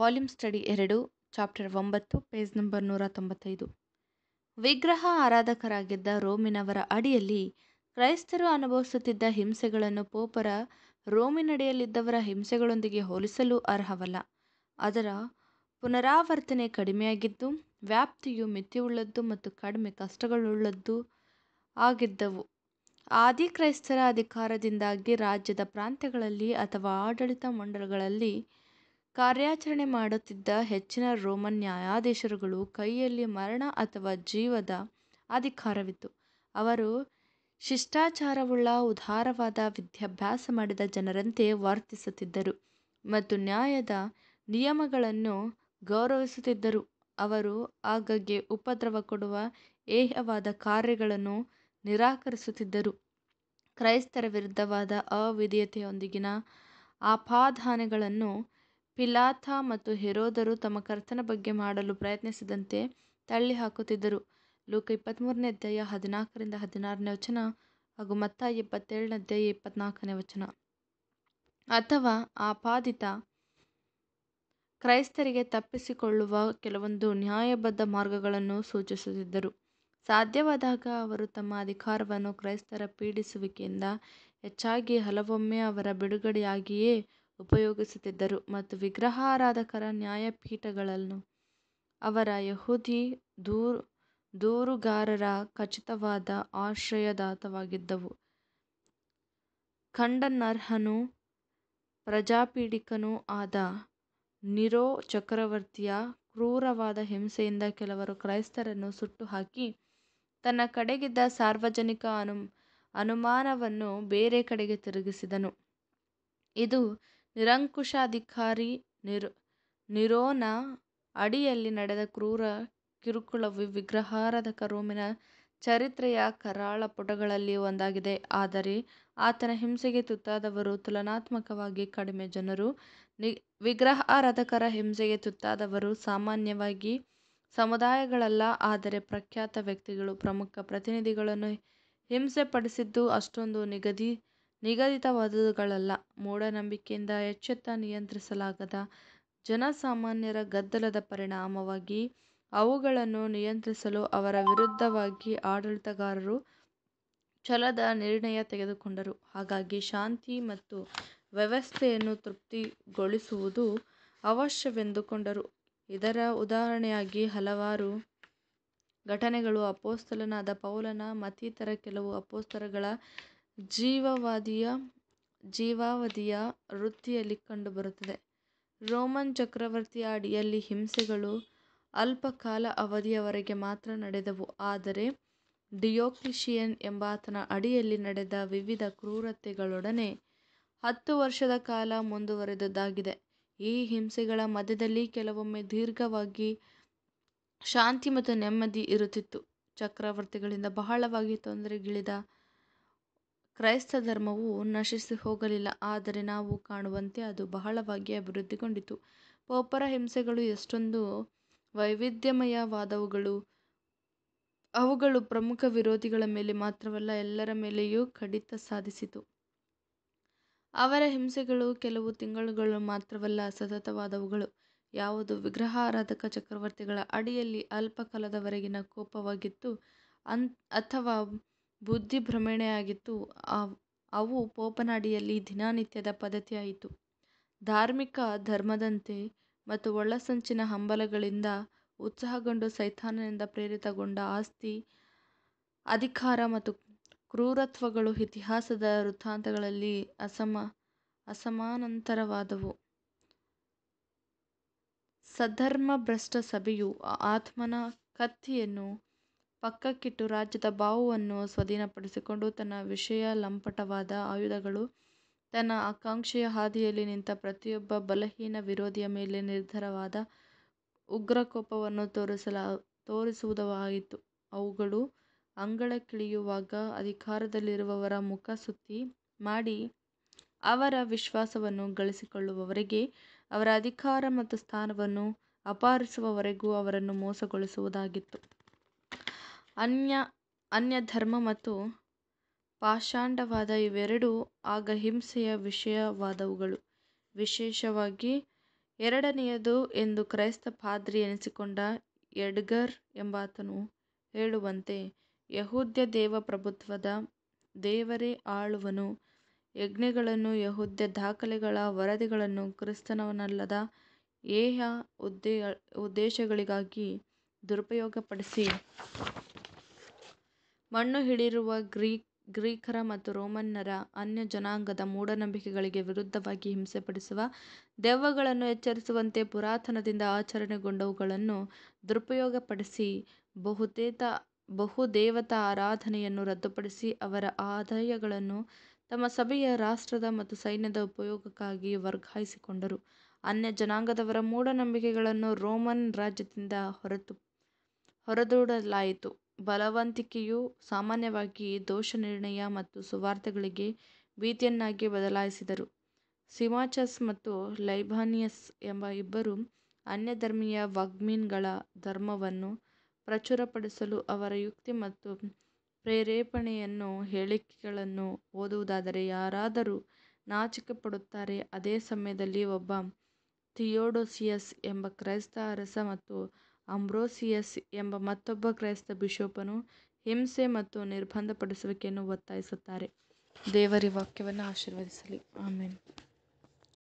Volume study ಎರಡು chapter ಒಂಬತ್ತು page number ನೂರ ತೊಂಬತ್ತೈದು ವಿಗ್ರಹ ಆರಾಧಕರಾಗಿದ್ದ ರೋಮಿನವರ ಅಡಿಯಲ್ಲಿ ಕ್ರೈಸ್ತರು ಅನುಭವಿಸುತ್ತಿದ್ದ ಹಿಂಸೆಗಳನ್ನು ಪೋಪರ ರೋಮಿನಡಿಯಲ್ಲಿದ್ದವರ ಹಿಂಸೆಗಳೊಂದಿಗೆ ಹೋಲಿಸಲು ಅರ್ಹವಲ್ಲ ಅದರ ಪುನರಾವರ್ತನೆ ಕಡಿಮೆಯಾಗಿದ್ದು ವ್ಯಾಪ್ತಿಯು ಮಿತಿಯುಳ್ಳದ್ದು ಮತ್ತು ಕಡಿಮೆ ಕಷ್ಟಗಳುಳ್ಳದ್ದು ಆಗಿದ್ದವು ಆದಿ ಕ್ರೈಸ್ತರ ಅಧಿಕಾರದಿಂದಾಗಿ ರಾಜ್ಯದ ಪ್ರಾಂತ್ಯಗಳಲ್ಲಿ ಅಥವಾ ಆಡಳಿತ ಮಂಡಲಗಳಲ್ಲಿ ಕಾರ್ಯಾಚರಣೆ ಮಾಡುತ್ತಿದ್ದ ಹೆಚ್ಚಿನ ರೋಮನ್ ನ್ಯಾಯಾಧೀಶರುಗಳು ಕೈಯಲ್ಲಿ ಮರಣ ಅಥವಾ ಜೀವದ ಅಧಿಕಾರವಿತ್ತು ಅವರು ಶಿಷ್ಟಾಚಾರವುಳ್ಳ ಉದಾರವಾದ ವಿದ್ಯಾಭ್ಯಾಸ ಮಾಡಿದ ಜನರಂತೆ ವರ್ತಿಸುತ್ತಿದ್ದರು ಮತ್ತು ನ್ಯಾಯದ ನಿಯಮಗಳನ್ನು ಗೌರವಿಸುತ್ತಿದ್ದರು ಅವರು ಆಗಾಗ್ಗೆ ಉಪದ್ರವ ಕೊಡುವ ಏಹ್ಯವಾದ ಕಾರ್ಯಗಳನ್ನು ನಿರಾಕರಿಸುತ್ತಿದ್ದರು ಕ್ರೈಸ್ತರ ವಿರುದ್ಧವಾದ ಅವಿಧೇಯತೆಯೊಂದಿಗಿನ ಆಪಾದಾನೆಗಳನ್ನು ಪಿಲಾಥ ಮತ್ತು ಹೆರೋದರು ತಮ್ಮ ಕರ್ತನ ಬಗ್ಗೆ ಮಾಡಲು ಪ್ರಯತ್ನಿಸಿದಂತೆ ತಳ್ಳಿ ಹಾಕುತ್ತಿದ್ದರು ಲೂಕ ಇಪ್ಪತ್ಮೂರನೇ ಅಧ್ಯಾಯ ಹದಿನಾಲ್ಕರಿಂದ ಹದಿನಾರನೇ ವಚನ ಹಾಗೂ ಮತ್ತ ಇಪ್ಪತ್ತೇಳನೇ ಅಧ್ಯಾಯ ಇಪ್ಪತ್ನಾಲ್ಕನೇ ವಚನ. ಅಥವಾ ಆಪಾದಿತ ಕ್ರೈಸ್ತರಿಗೆ ತಪ್ಪಿಸಿಕೊಳ್ಳುವ ಕೆಲವೊಂದು ನ್ಯಾಯಬದ್ಧ ಮಾರ್ಗಗಳನ್ನು ಸೂಚಿಸುತ್ತಿದ್ದರು. ಸಾಧ್ಯವಾದಾಗ ಅವರು ತಮ್ಮ ಅಧಿಕಾರವನ್ನು ಕ್ರೈಸ್ತರ ಪೀಡಿಸುವಿಕೆಯಿಂದ ಹೆಚ್ಚಾಗಿ ಹಲವೊಮ್ಮೆ ಅವರ ಬಿಡುಗಡೆಯಾಗಿಯೇ ಉಪಯೋಗಿಸುತ್ತಿದ್ದರು ಮತ್ತು ವಿಗ್ರಹಾರಾಧಕರ ನ್ಯಾಯಪೀಠಗಳನ್ನು ಅವರ ಯಹೂದಿ ದೂರು ದೂರುಗಾರರ ಖಚಿತವಾದ ಆಶ್ರಯದಾತವಾಗಿದ್ದವು ಖಂಡನರ್ಹನು ಪ್ರಜಾಪೀಡಿಕನೂ ಆದ ನಿರೋ ಚಕ್ರವರ್ತಿಯ ಕ್ರೂರವಾದ ಹಿಂಸೆಯಿಂದ ಕೆಲವರು ಕ್ರೈಸ್ತರನ್ನು ಸುಟ್ಟು ಹಾಕಿ ತನ್ನ ಕಡೆಗಿದ್ದ ಸಾರ್ವಜನಿಕ ಅನು ಅನುಮಾನವನ್ನು ಬೇರೆ ಕಡೆಗೆ ತಿರುಗಿಸಿದನು ಇದು ನಿರಂಕುಶಾಧಿಕಾರಿ ನಿರ್ ನಿರೋನ ಅಡಿಯಲ್ಲಿ ನಡೆದ ಕ್ರೂರ ಕಿರುಕುಳವು ವಿಗ್ರಹಾರಾಧಕ ರೋಮಿನ ಚರಿತ್ರೆಯ ಕರಾಳ ಪುಟಗಳಲ್ಲಿ ಒಂದಾಗಿದೆ ಆದರೆ ಆತನ ಹಿಂಸೆಗೆ ತುತ್ತಾದವರು ತುಲನಾತ್ಮಕವಾಗಿ ಕಡಿಮೆ ಜನರು ನಿ ವಿಗ್ರಹಾರಾಧಕರ ಹಿಂಸೆಗೆ ತುತ್ತಾದವರು ಸಾಮಾನ್ಯವಾಗಿ ಸಮುದಾಯಗಳಲ್ಲ ಆದರೆ ಪ್ರಖ್ಯಾತ ವ್ಯಕ್ತಿಗಳು ಪ್ರಮುಖ ಪ್ರತಿನಿಧಿಗಳನ್ನು ಹಿಂಸೆ ಪಡಿಸಿದ್ದು ಅಷ್ಟೊಂದು ನಿಗದಿ ನಿಗದಿತವಾದುದುಗಳಲ್ಲ ಮೂಢನಂಬಿಕೆಯಿಂದ ಎಚ್ಚೆತ್ತ ನಿಯಂತ್ರಿಸಲಾಗದ ಜನಸಾಮಾನ್ಯರ ಗದ್ದಲದ ಪರಿಣಾಮವಾಗಿ ಅವುಗಳನ್ನು ನಿಯಂತ್ರಿಸಲು ಅವರ ವಿರುದ್ಧವಾಗಿ ಆಡಳಿತಗಾರರು ಛಲದ ನಿರ್ಣಯ ತೆಗೆದುಕೊಂಡರು. ಹಾಗಾಗಿ ಶಾಂತಿ ಮತ್ತು ವ್ಯವಸ್ಥೆಯನ್ನು ತೃಪ್ತಿಗೊಳಿಸುವುದು ಅವಶ್ಯವೆಂದುಕೊಂಡರು. ಇದರ ಉದಾಹರಣೆಯಾಗಿ ಹಲವಾರು ಘಟನೆಗಳು ಅಪೋಸ್ತಲನಾದ ಪೌಲನ ಮತ್ತಿತರ ಕೆಲವು ಅಪೋಸ್ತರಗಳ ಜೀವವಾದಿಯ ಜೀವಾವಧಿಯ ವೃತ್ತಿಯಲ್ಲಿ ಕಂಡುಬರುತ್ತದೆ. ರೋಮನ್ ಚಕ್ರವರ್ತಿಯ ಅಡಿಯಲ್ಲಿ ಹಿಂಸೆಗಳು ಅಲ್ಪ ಕಾಲ ಅವಧಿಯವರೆಗೆ ಮಾತ್ರ ನಡೆದವು. ಆದರೆ ಡಿಯೋಕ್ಲಿಷಿಯನ್ ಎಂಬಾತನ ಅಡಿಯಲ್ಲಿ ನಡೆದ ವಿವಿಧ ಕ್ರೂರತೆಗಳೊಡನೆ ಹತ್ತು ವರ್ಷದ ಕಾಲ ಮುಂದುವರೆದುದಾಗಿದೆ. ಈ ಹಿಂಸೆಗಳ ಮಧ್ಯದಲ್ಲಿ ಕೆಲವೊಮ್ಮೆ ದೀರ್ಘವಾಗಿ ಶಾಂತಿ ಮತ್ತು ನೆಮ್ಮದಿ ಇರುತ್ತಿತ್ತು. ಚಕ್ರವರ್ತಿಗಳಿಂದ ಬಹಳವಾಗಿ ತೊಂದರೆಗಿಳಿದ ಕ್ರೈಸ್ತ ಧರ್ಮವು ನಶಿಸಿ ಹೋಗಲಿಲ್ಲ ಆದರೆ ನಾವು ಕಾಣುವಂತೆ ಅದು ಬಹಳವಾಗಿ ಅಭಿವೃದ್ಧಿಗೊಂಡಿತು ಪೋಪರ ಹಿಂಸೆಗಳು ಎಷ್ಟೊಂದು ವೈವಿಧ್ಯಮಯವಾದವುಗಳು ಅವುಗಳು ಪ್ರಮುಖ ವಿರೋಧಿಗಳ ಮೇಲೆ ಮಾತ್ರವಲ್ಲ ಎಲ್ಲರ ಮೇಲೆಯೂ ಕಡಿತ ಸಾಧಿಸಿತು ಅವರ ಹಿಂಸೆಗಳು ಕೆಲವು ತಿಂಗಳುಗಳು ಮಾತ್ರವಲ್ಲ ಸತತವಾದವುಗಳು ಯಾವುದು ವಿಗ್ರಹಾರಾಧಕ ಚಕ್ರವರ್ತಿಗಳ ಅಡಿಯಲ್ಲಿ ಅಲ್ಪಕಾಲದವರೆಗಿನ ಕೋಪವಾಗಿತ್ತು ಅನ್ ಅಥವಾ ಬುದ್ಧಿಭ್ರಮಣೆಯಾಗಿತ್ತು ಅವು ಪೋಪನಾಡಿಯಲ್ಲಿ ದಿನನಿತ್ಯದ ಪದ್ಧತಿಯಾಯಿತು. ಧಾರ್ಮಿಕ ಧರ್ಮದಂತೆ ಮತ್ತು ಒಳಸಂಚಿನ ಹಂಬಲಗಳಿಂದ ಉತ್ಸಾಹಗೊಂಡು ಸೈತಾನನಿಂದ ಪ್ರೇರಿತಗೊಂಡ ಆಸ್ತಿ, ಅಧಿಕಾರ ಮತ್ತು ಕ್ರೂರತ್ವಗಳು ಇತಿಹಾಸದ ವೃತ್ತಾಂತಗಳಲ್ಲಿ ಅಸಮಾನಾಂತರವಾದವು. ಭ್ರಷ್ಟ ಸಭೆಯು ಆತ್ಮನ ಕತ್ತಿಯನ್ನು ಪಕ್ಕಕ್ಕಿಟ್ಟು ರಾಜ್ಯದ ಭಾವವನ್ನು ಸ್ವಾಧೀನಪಡಿಸಿಕೊಂಡು ತನ್ನ ವಿಷಯ ಲಂಪಟವಾದ ಆಯುಧಗಳು ತನ್ನ ಆಕಾಂಕ್ಷೆಯ ಹಾದಿಯಲ್ಲಿ ನಿಂತ ಪ್ರತಿಯೊಬ್ಬ ಬಲಹೀನ ವಿರೋಧಿಯ ಮೇಲೆ ನಿರ್ಧಾರವಾದ ಉಗ್ರಕೋಪವನ್ನು ತೋರಿಸುವುದಾಯಿತು. ಅವುಗಳು ಅಂಗಳಕ್ಕಿಳಿಯುವಾಗ ಅಧಿಕಾರದಲ್ಲಿರುವವರ ಮುಖ ಸುತ್ತಿ ಮಾಡಿ ಅವರ ವಿಶ್ವಾಸವನ್ನು ಗಳಿಸಿಕೊಳ್ಳುವವರೆಗೆ, ಅವರ ಅಧಿಕಾರ ಮತ್ತು ಸ್ಥಾನವನ್ನು ಅಪಹರಿಸುವವರೆಗೂ ಅವರನ್ನು ಮೋಸಗೊಳಿಸುವುದಾಗಿತ್ತು. ಅನ್ಯ ಅನ್ಯ ಧರ್ಮ ಮತ್ತು ಪಾಷಾಂಡವಾದ ಇವೆರಡೂ ಆಗ ಹಿಂಸೆಯ ವಿಷಯವಾದವುಗಳು ವಿಶೇಷವಾಗಿ ಎರಡನೆಯದು ಎಂದು ಕ್ರೈಸ್ತ ಪಾದ್ರಿ ಎನಿಸಿಕೊಂಡ ಎಡ್ಗರ್ ಎಂಬಾತನು ಹೇಳುವಂತೆ ಯಹೂದ್ಯ ದೇವಪ್ರಭುತ್ವದ ದೇವರೇ ಆಳುವನು ಯಜ್ಞಗಳನ್ನು ಯಹೂದ್ಯ ದಾಖಲೆಗಳ ವರದಿಗಳನ್ನು ಕ್ರಿಸ್ತನವನಲ್ಲದ ಏಹ ಉದ್ದೇಶಗಳಿಗಾಗಿ ದುರುಪಯೋಗಪಡಿಸಿ ಮಣ್ಣು ಹಿಡಿದಿರುವ ಗ್ರೀಕರ ಮತ್ತು ರೋಮನ್ನರ ಅನ್ಯ ಜನಾಂಗದ ಮೂಢನಂಬಿಕೆಗಳಿಗೆ ವಿರುದ್ಧವಾಗಿ ಹಿಂಸೆ ಪಡಿಸುವ ದೆವ್ವಗಳನ್ನು ಎಚ್ಚರಿಸುವಂತೆ ಪುರಾತನದಿಂದ ಆಚರಣೆಗೊಂಡವುಗಳನ್ನು ದುರುಪಯೋಗಪಡಿಸಿ ಬಹುದೇವತಾ ಆರಾಧನೆಯನ್ನು ರದ್ದುಪಡಿಸಿ ಅವರ ಆದಾಯಗಳನ್ನು ತಮ್ಮ ಸಭೆಯ, ರಾಷ್ಟ್ರದ ಮತ್ತು ಸೈನ್ಯದ ಉಪಯೋಗಕ್ಕಾಗಿ ವರ್ಗಾಯಿಸಿಕೊಂಡರು. ಅನ್ಯ ಜನಾಂಗದವರ ಮೂಢನಂಬಿಕೆಗಳನ್ನು ರೋಮನ್ ರಾಜ್ಯದಿಂದ ಹೊರತು ಹೊರದೂಡಲಾಯಿತು. ಬಲವಂತಿಕೆಯು ಸಾಮಾನ್ಯವಾಗಿ ದೋಷನಿರ್ಣಯ ಮತ್ತು ಸುವಾರ್ತೆಗಳಿಗೆ ಭೀತಿಯನ್ನಾಗಿ ಬದಲಾಯಿಸಿದರು ಸಿಮಾಚಸ್ ಮತ್ತು ಲೈಬಾನಿಯಸ್ ಎಂಬ ಇಬ್ಬರು ಅನ್ಯಧರ್ಮೀಯ ವಾಗ್ಮೀನ್ಗಳ ಧರ್ಮವನ್ನು ಪ್ರಚುರಪಡಿಸಲು ಅವರ ಯುಕ್ತಿ ಮತ್ತು ಪ್ರೇರೇಪಣೆಯನ್ನು ಹೇಳಿಕೆಗಳನ್ನು ಓದುವುದಾದರೆ ಯಾರಾದರೂ ನಾಚಿಕೆ ಪಡುತ್ತಾರೆ ಅದೇ ಸಮಯದಲ್ಲಿ ಒಬ್ಬ ಥಿಯೋಡೋಸಿಯಸ್ ಎಂಬ ಕ್ರೈಸ್ತ ಅರಸ ಮತ್ತು ಅಂಬ್ರೋಸಿಯಸ್ ಎಂಬ ಮತ್ತೊಬ್ಬ ಕ್ರೈಸ್ತ ಬಿಷಪನು ಹಿಂಸೆ ಮತ್ತು ನಿರ್ಬಂಧಪಡಿಸುವಿಕೆಯನ್ನು ಒತ್ತಾಯಿಸುತ್ತಾರೆ ದೇವರ ವಾಕ್ಯವನ್ನು ಆಶೀರ್ವದಿಸಲಿ ಆಮೇನ್